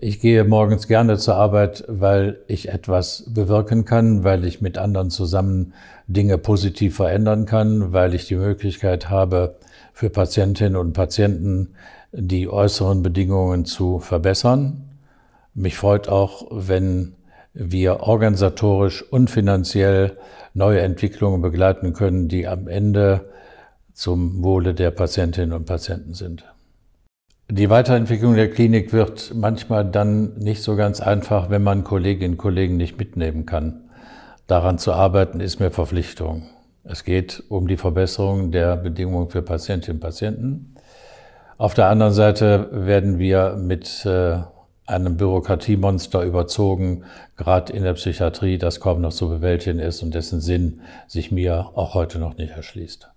Ich gehe morgens gerne zur Arbeit, weil ich etwas bewirken kann, weil ich mit anderen zusammen Dinge positiv verändern kann, weil ich die Möglichkeit habe, für Patientinnen und Patienten die äußeren Bedingungen zu verbessern. Mich freut auch, wenn wir organisatorisch und finanziell neue Entwicklungen begleiten können, die am Ende zum Wohle der Patientinnen und Patienten sind. Die Weiterentwicklung der Klinik wird manchmal dann nicht so ganz einfach, wenn man Kolleginnen und Kollegen nicht mitnehmen kann. Daran zu arbeiten ist mir Verpflichtung. Es geht um die Verbesserung der Bedingungen für Patientinnen und Patienten. Auf der anderen Seite werden wir mit äh, einem Bürokratiemonster überzogen, gerade in der Psychiatrie, das kaum noch zu bewältigen ist und dessen Sinn sich mir auch heute noch nicht erschließt.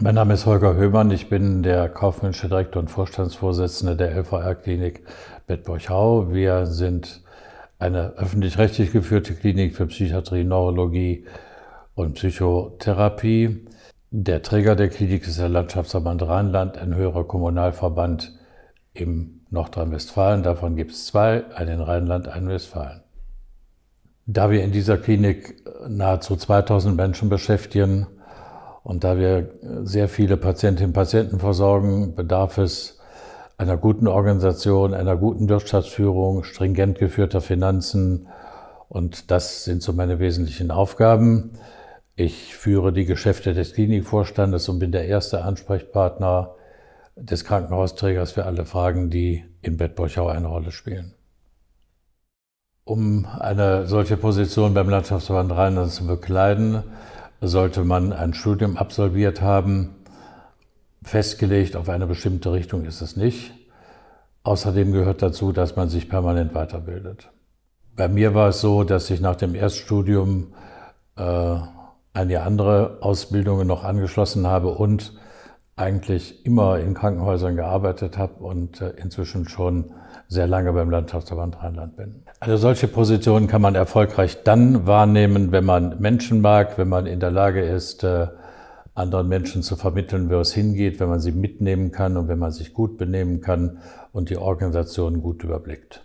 Mein Name ist Holger Höhmann, ich bin der kaufmännische Direktor und Vorstandsvorsitzende der LVR-Klinik bettburg hau Wir sind eine öffentlich-rechtlich geführte Klinik für Psychiatrie, Neurologie und Psychotherapie. Der Träger der Klinik ist der Landschaftsverband Rheinland, ein höherer Kommunalverband im Nordrhein-Westfalen. Davon gibt es zwei, einen in Rheinland, einen in Westfalen. Da wir in dieser Klinik nahezu 2000 Menschen beschäftigen, und da wir sehr viele Patientinnen und Patienten versorgen, bedarf es einer guten Organisation, einer guten Wirtschaftsführung, stringent geführter Finanzen. Und das sind so meine wesentlichen Aufgaben. Ich führe die Geschäfte des Klinikvorstandes und bin der erste Ansprechpartner des Krankenhausträgers für alle Fragen, die in Bettburgau eine Rolle spielen. Um eine solche Position beim Landschaftsverband Rheinland zu bekleiden, sollte man ein Studium absolviert haben. Festgelegt auf eine bestimmte Richtung ist es nicht. Außerdem gehört dazu, dass man sich permanent weiterbildet. Bei mir war es so, dass ich nach dem Erststudium äh, einige andere Ausbildungen noch angeschlossen habe und eigentlich immer in Krankenhäusern gearbeitet habe und äh, inzwischen schon sehr lange beim Landschaftsverband Rheinland bin. Also solche Positionen kann man erfolgreich dann wahrnehmen, wenn man Menschen mag, wenn man in der Lage ist, äh, anderen Menschen zu vermitteln, wo es hingeht, wenn man sie mitnehmen kann und wenn man sich gut benehmen kann und die Organisation gut überblickt.